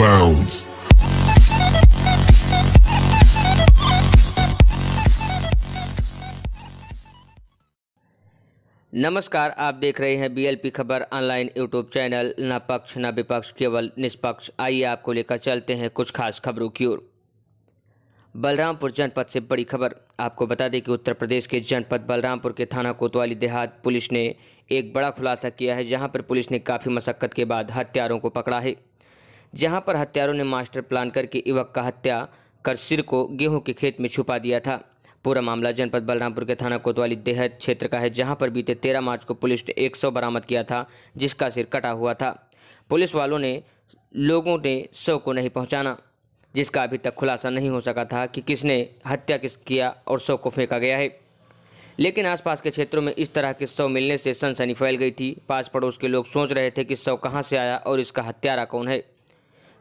bounds. नमस्कार आप देख रहे हैं बीएलपी खबर ऑनलाइन यूट्यूब चैनल न पक्ष न विपक्ष केवल निष्पक्ष आइए आपको लेकर चलते हैं कुछ खास खबरों की ओर बलरामपुर जनपद से बड़ी खबर आपको बता दें कि उत्तर प्रदेश के जनपद बलरामपुर के थाना कोतवाली देहात पुलिस ने एक बड़ा खुलासा किया है जहां पर पुलिस ने काफ़ी मशक्क़त के बाद हत्यारों को पकड़ा है जहां पर हत्यारों ने मास्टर प्लान करके युवक का हत्या कर सिर को गेहूं के खेत में छुपा दिया था पूरा मामला जनपद बलरामपुर के थाना कोतवाली देहत क्षेत्र का है जहां पर बीते तेरह मार्च को पुलिस ने एक बरामद किया था जिसका सिर कटा हुआ था पुलिस वालों ने लोगों ने शव को नहीं पहुँचाना जिसका अभी तक खुलासा नहीं हो सका था कि किसने हत्या किस किया और शव को फेंका गया है लेकिन आसपास के क्षेत्रों में इस तरह के शव मिलने से सनसनी फैल गई थी पास पड़ोस के लोग सोच रहे थे कि शव कहाँ से आया और इसका हत्यारा कौन है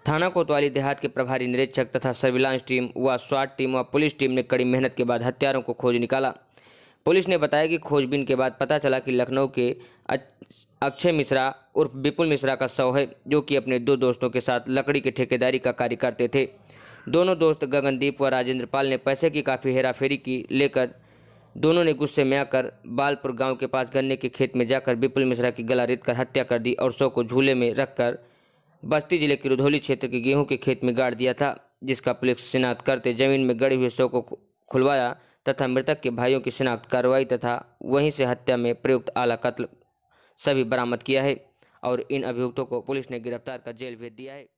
थाना कोतवाली देहात के प्रभारी निरीक्षक तथा सर्विलांस टीम व स्वाट टीम व पुलिस टीम ने कड़ी मेहनत के बाद हत्यारों को खोज निकाला पुलिस ने बताया कि खोजबीन के बाद पता चला कि लखनऊ के अक्षय मिश्रा उर्फ विपुल मिश्रा का शव है जो कि अपने दो दोस्तों के साथ लकड़ी के ठेकेदारी का कार्य करते थे दोनों दोस्त गगनदीप व राजेंद्र पाल ने पैसे की काफ़ी हेराफेरी की लेकर दोनों ने गुस्से में आकर बालपुर गांव के पास गन्ने के खेत में जाकर विपुल मिश्रा की गला रेत कर हत्या कर दी और शव को झूले में रखकर बस्ती जिले के रुधौली क्षेत्र के गेहूं के खेत में गाड़ दिया था जिसका पुलिस शिनाख्त करते जमीन में गड़े हुए शव को खुलवाया तथा मृतक के भाइयों की शिनाख्त कार्रवाई तथा वहीं से हत्या में प्रयुक्त आला कत्ल सभी बरामद किया है और इन अभियुक्तों को पुलिस ने गिरफ्तार कर जेल भेज दिया है